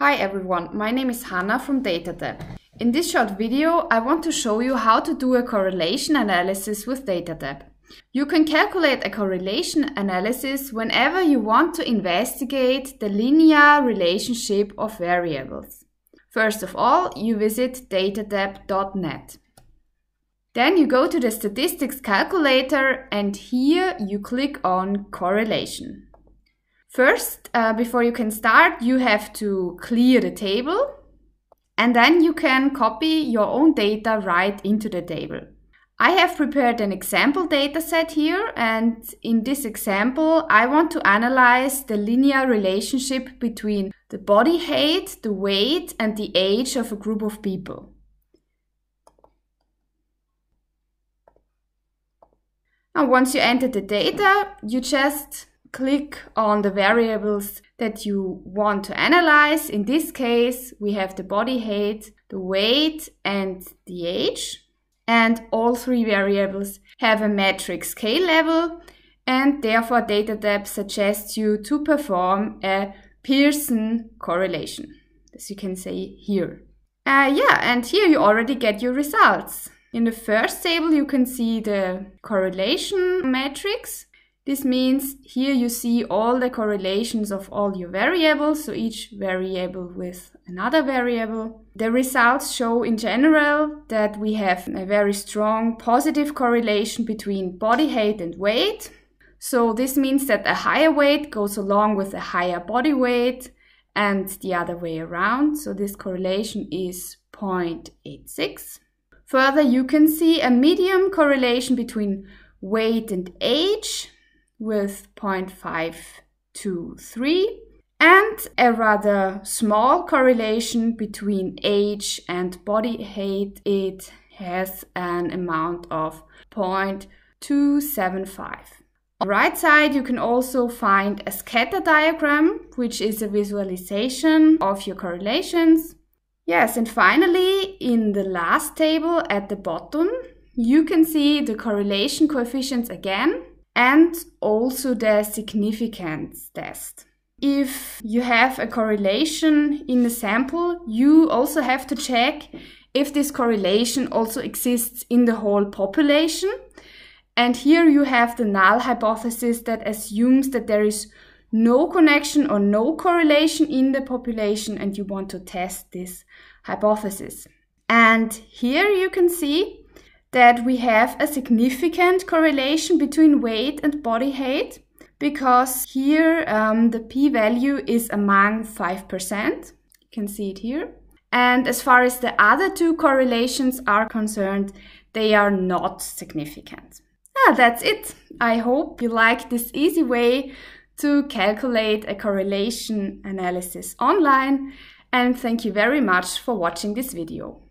Hi everyone, my name is Hanna from DataTab. In this short video, I want to show you how to do a correlation analysis with DataTab. You can calculate a correlation analysis whenever you want to investigate the linear relationship of variables. First of all, you visit datatab.net. Then you go to the statistics calculator and here you click on correlation. First, uh, before you can start, you have to clear the table and then you can copy your own data right into the table. I have prepared an example dataset here and in this example I want to analyze the linear relationship between the body height, the weight and the age of a group of people. Now once you enter the data, you just click on the variables that you want to analyze. In this case, we have the body height, the weight and the age. And all three variables have a metric scale level and therefore DataDab suggests you to perform a Pearson correlation, as you can see here. Uh, yeah, and here you already get your results. In the first table, you can see the correlation matrix this means here you see all the correlations of all your variables, so each variable with another variable. The results show in general that we have a very strong positive correlation between body height and weight. So this means that a higher weight goes along with a higher body weight and the other way around. So this correlation is 0.86. Further, you can see a medium correlation between weight and age with 0.523 and a rather small correlation between age and body height. It has an amount of 0.275. On the right side, you can also find a scatter diagram, which is a visualization of your correlations. Yes, and finally, in the last table at the bottom, you can see the correlation coefficients again and also the significance test. If you have a correlation in the sample, you also have to check if this correlation also exists in the whole population. And here you have the null hypothesis that assumes that there is no connection or no correlation in the population and you want to test this hypothesis. And here you can see that we have a significant correlation between weight and body height because here um, the p-value is among 5%. You can see it here. And as far as the other two correlations are concerned, they are not significant. Ah, that's it. I hope you like this easy way to calculate a correlation analysis online and thank you very much for watching this video.